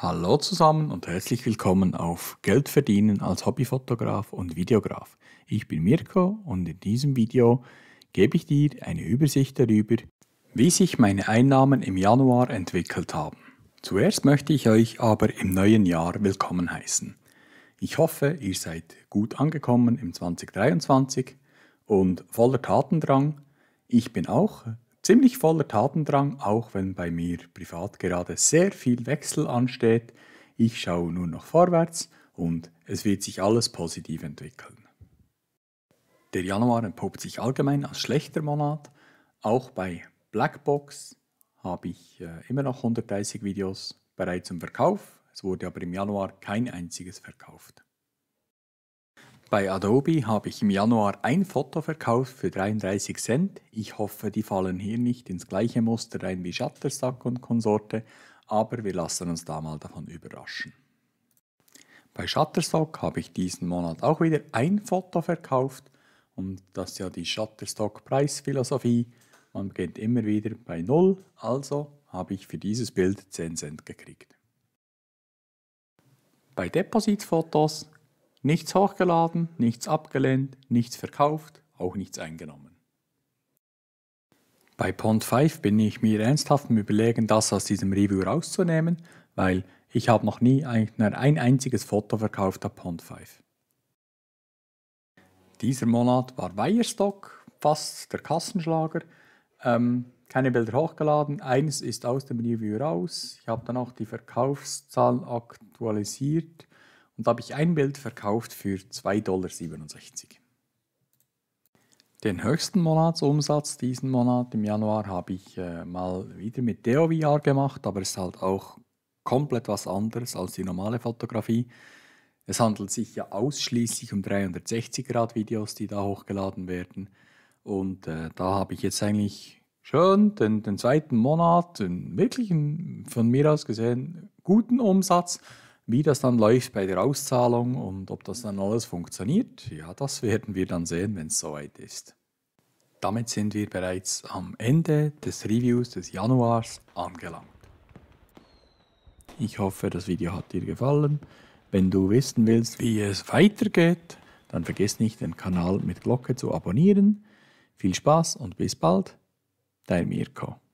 Hallo zusammen und herzlich willkommen auf Geld verdienen als Hobbyfotograf und Videograf. Ich bin Mirko und in diesem Video gebe ich dir eine Übersicht darüber, wie sich meine Einnahmen im Januar entwickelt haben. Zuerst möchte ich euch aber im neuen Jahr willkommen heißen. Ich hoffe, ihr seid gut angekommen im 2023 und voller Tatendrang. Ich bin auch, ziemlich voller Tatendrang, auch wenn bei mir privat gerade sehr viel Wechsel ansteht. Ich schaue nur noch vorwärts und es wird sich alles positiv entwickeln. Der Januar entpuppt sich allgemein als schlechter Monat. Auch bei Blackbox habe ich äh, immer noch 130 Videos bereits im Verkauf. Es wurde aber im Januar kein einziges verkauft. Bei Adobe habe ich im Januar ein Foto verkauft für 33 Cent. Ich hoffe, die fallen hier nicht ins gleiche Muster rein wie Shutterstock und Konsorte, aber wir lassen uns da mal davon überraschen. Bei Shutterstock habe ich diesen Monat auch wieder ein Foto verkauft und das ist ja die Shutterstock-Preisphilosophie. Man beginnt immer wieder bei Null, also habe ich für dieses Bild 10 Cent gekriegt. Bei Depositfotos Nichts hochgeladen, nichts abgelehnt, nichts verkauft, auch nichts eingenommen. Bei Pond 5 bin ich mir ernsthaft im Überlegen, das aus diesem Review rauszunehmen, weil ich habe noch nie ein, ein einziges Foto verkauft auf Pond 5. Dieser Monat war Weierstock fast der Kassenschlager. Ähm, keine Bilder hochgeladen. Eines ist aus dem Review raus. Ich habe dann auch die Verkaufszahlen aktualisiert und habe ich ein Bild verkauft für 2,67 Dollar. Den höchsten Monatsumsatz diesen Monat im Januar habe ich äh, mal wieder mit DeoVR gemacht, aber es ist halt auch komplett was anderes als die normale Fotografie. Es handelt sich ja ausschließlich um 360-Grad-Videos, die da hochgeladen werden. Und äh, da habe ich jetzt eigentlich schön den, den zweiten Monat, einen, wirklich von mir aus gesehen, guten Umsatz wie das dann läuft bei der Auszahlung und ob das dann alles funktioniert, ja, das werden wir dann sehen, wenn es soweit ist. Damit sind wir bereits am Ende des Reviews des Januars angelangt. Ich hoffe, das Video hat dir gefallen. Wenn du wissen willst, wie es weitergeht, dann vergiss nicht, den Kanal mit Glocke zu abonnieren. Viel Spaß und bis bald, dein Mirko.